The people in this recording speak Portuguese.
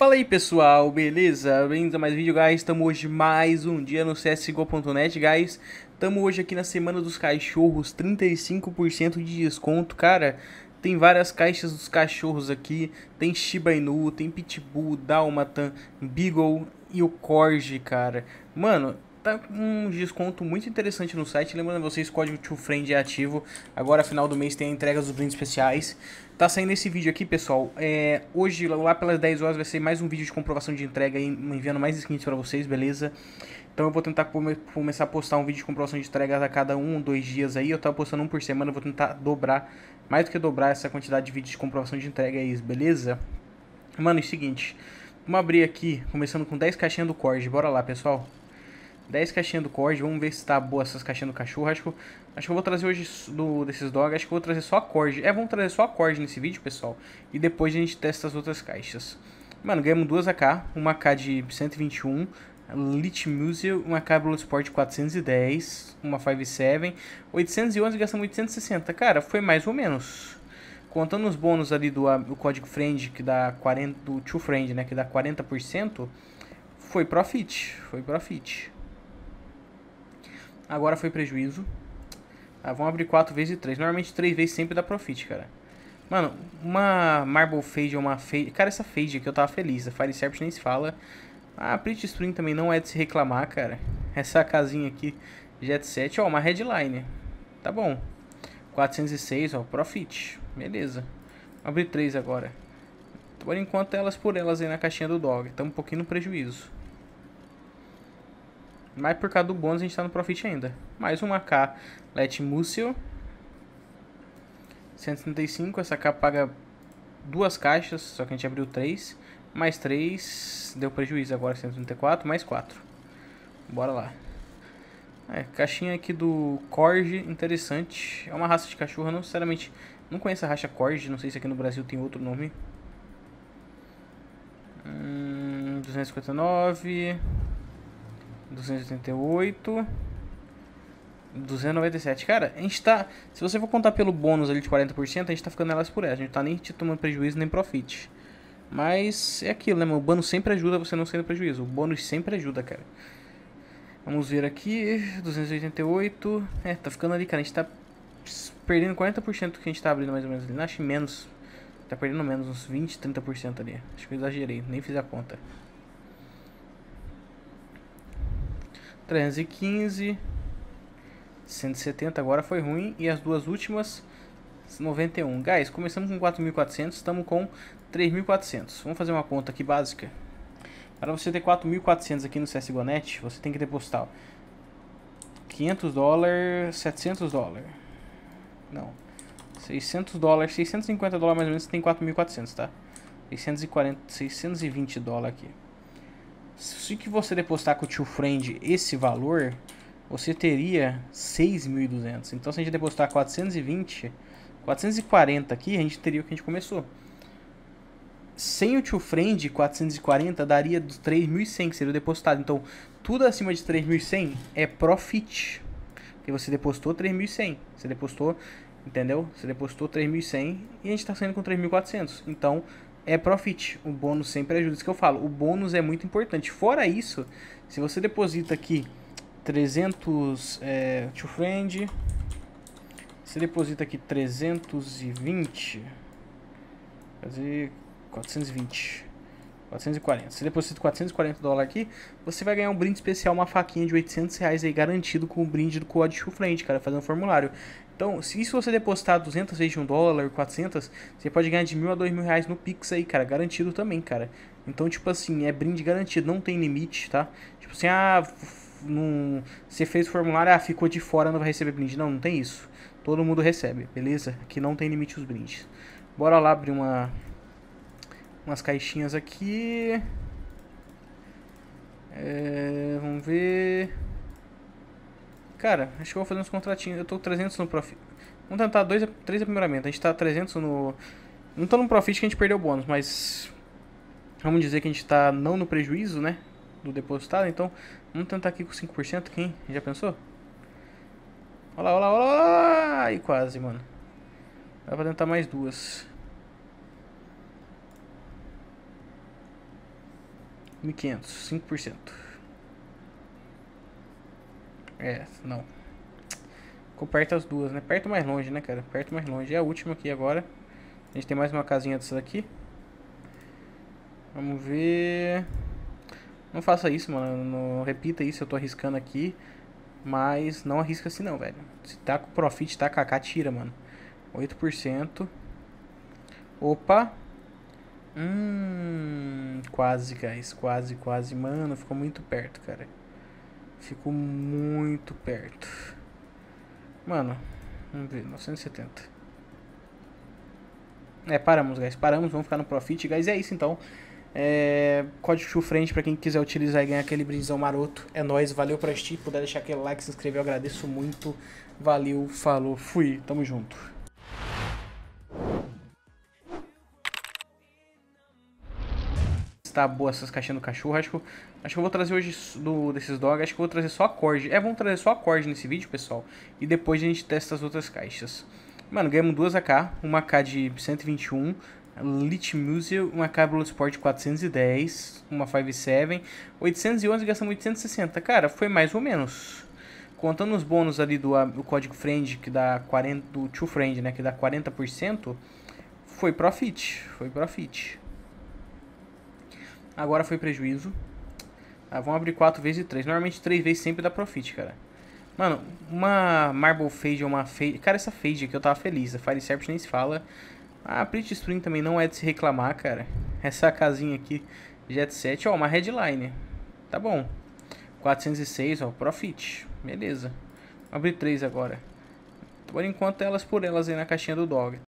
Fala aí pessoal, beleza? Bem-vindos a mais um vídeo, guys. Estamos hoje mais um dia no CSGO.net, guys. Estamos hoje aqui na Semana dos Cachorros, 35% de desconto, cara. Tem várias caixas dos cachorros aqui, tem Shiba Inu, tem Pitbull, Dalmatan, Beagle e o Corgi, cara. Mano, tá com um desconto muito interessante no site. Lembrando vocês, o código TwoFriend é ativo. Agora, final do mês, tem a entrega dos brindes especiais. Tá saindo esse vídeo aqui, pessoal. É, hoje, lá pelas 10 horas, vai ser mais um vídeo de comprovação de entrega, enviando mais skins para vocês, beleza? Então eu vou tentar come começar a postar um vídeo de comprovação de entregas a cada um, dois dias aí. Eu tava postando um por semana, eu vou tentar dobrar, mais do que dobrar essa quantidade de vídeos de comprovação de entrega aí, beleza? Mano, é o seguinte, vamos abrir aqui, começando com 10 caixinhas do Cord. Bora lá, pessoal. 10 caixinhas do Cord, vamos ver se tá boa essas caixinhas do cachorro. Acho que, eu, acho que eu vou trazer hoje do, desses dogs, acho que eu vou trazer só a Cord. É, vamos trazer só a Cord nesse vídeo, pessoal. E depois a gente testa as outras caixas. Mano, ganhamos duas AK, uma AK de 121, Lit Museum, uma AK Blue Sport 410, uma 57, 811 gastamos 860. Cara, foi mais ou menos. Contando os bônus ali do, do código friend, que dá 40, do to friend, né, que dá 40%, foi profit, foi profit. Agora foi prejuízo. Tá, ah, vamos abrir 4 vezes e 3. Normalmente 3 vezes sempre dá profit, cara. Mano, uma Marble Fade ou uma Fade... Cara, essa Fade aqui eu tava feliz. A Fire Serpent nem se fala. A ah, Pretty spring também não é de se reclamar, cara. Essa casinha aqui, Jet 7, ó, uma Headline. Tá bom. 406, ó, Profit. Beleza. Vamos abrir 3 agora. Por enquanto, elas por elas aí na caixinha do Dog. Tá um pouquinho no prejuízo. Mas por causa do bônus a gente tá no profit ainda. Mais uma K Let Múcio. 135, essa K paga duas caixas, só que a gente abriu três. Mais três, deu prejuízo agora, 134, mais quatro. Bora lá. É, caixinha aqui do Corge, interessante. É uma raça de cachorro, não sinceramente não conheço a raça Corge, não sei se aqui no Brasil tem outro nome. Hum, 259... 288. 297. Cara, a gente tá... Se você for contar pelo bônus ali de 40%, a gente tá ficando elas por elas. A gente tá nem te tomando prejuízo, nem profit. Mas é aquilo, né, mano? O bônus sempre ajuda você não sendo prejuízo. O bônus sempre ajuda, cara. Vamos ver aqui. 288. É, tá ficando ali, cara. A gente tá perdendo 40% que a gente tá abrindo mais ou menos ali. Não, acho menos. Tá perdendo menos uns 20, 30% ali. Acho que eu exagerei. Nem fiz a conta. 315, 170 agora foi ruim e as duas últimas 91. Guys, começamos com 4.400, estamos com 3.400. Vamos fazer uma conta aqui básica. Para você ter 4.400 aqui no CSGONet, você tem que depositar 500 dólares, 700 dólares. Não, 600 dólares, 650 dólares mais ou menos, você tem 4.400, tá? 640, 620 dólares aqui. Se que você depositar com o tio Friend esse valor, você teria 6.200. Então, se a gente depositar 420, 440 aqui, a gente teria o que a gente começou. Sem o tio Friend, 440 daria 3.100 que seria depositado. Então, tudo acima de 3.100 é profit. Porque você depositou 3.100. Você depositou, entendeu? Você depositou 3.100 e a gente está saindo com 3.400. Então, é profit. O bônus sempre ajuda. Isso que eu falo, o bônus é muito importante. Fora isso, se você deposita aqui 300 é, to friend, você deposita aqui 320, quer dizer, 420. 440. Você deposita 440 dólares aqui, você vai ganhar um brinde especial, uma faquinha de 800 reais aí garantido com o brinde do código frente, cara, fazendo um formulário. Então, se, você depositar 200 vezes de 1 dólar, 400, você pode ganhar de mil a dois mil reais no Pix aí, cara, garantido também, cara. Então, tipo assim, é brinde garantido, não tem limite, tá? Tipo assim, ah, não, você fez o formulário, ah, ficou de fora, não vai receber brinde. Não, não tem isso. Todo mundo recebe, beleza? Aqui não tem limite os brindes. Bora lá abrir uma umas caixinhas aqui. É, vamos ver. Cara, acho que eu vou fazer uns contratinhos. Eu tô 300 no profit. Vamos tentar 3 aprimoramento. A gente tá 300 no... Não tô no profit que a gente perdeu o bônus, mas... Vamos dizer que a gente tá não no prejuízo, né? Do depositado, então... Vamos tentar aqui com 5%, quem? Já pensou? Olha lá, olha lá, olha lá! Ai, quase, mano. Dá pra tentar mais duas. 1.500, 5%. É, não. Ficou perto as duas, né? Perto mais longe, né, cara? Perto mais longe. É a última aqui agora. A gente tem mais uma casinha dessas aqui. Vamos ver... Não faça isso, mano. Não repita isso, eu tô arriscando aqui. Mas não arrisca assim não, velho. Se tá com profit, tá cacá, tira, mano. 8%. Opa. Hum, quase, guys. Quase, quase. Mano, ficou muito perto, cara. Ficou muito perto. Mano, vamos ver. 970. É, paramos, guys. Paramos, vamos ficar no profit, guys. É isso, então. É, código frente para quem quiser utilizar e ganhar aquele brindezão maroto. É nóis, valeu pra assistir. Puder deixar aquele like, se inscrever, eu agradeço muito. Valeu, falou, fui, tamo junto. está boa essas caixinhas do cachorro. Acho que, eu, acho que eu vou trazer hoje do, desses dogs, acho que eu vou trazer só acorde. É, vamos trazer só acorde nesse vídeo, pessoal. E depois a gente testa as outras caixas. Mano, ganhamos duas AK, uma AK de 121, Lit Museum, uma AK Sport 410, uma 57, 811 gastamos 860. Cara, foi mais ou menos. Contando os bônus ali do, do código friend, que dá 40, do to friend, né, que dá 40%, foi profit, foi profit. Agora foi prejuízo. Ah, abrir 4 vezes e 3. Normalmente 3 vezes sempre dá profit, cara. Mano, uma Marble Fade ou é uma Fade... Cara, essa Fade aqui eu tava feliz. A Fire Serpent nem se fala. A Pretty spring também não é de se reclamar, cara. Essa casinha aqui, Jet 7. Ó, uma Headline. Tá bom. 406, ó, Profit. Beleza. Vamos abrir 3 agora. Por enquanto, elas por elas aí na caixinha do Dog.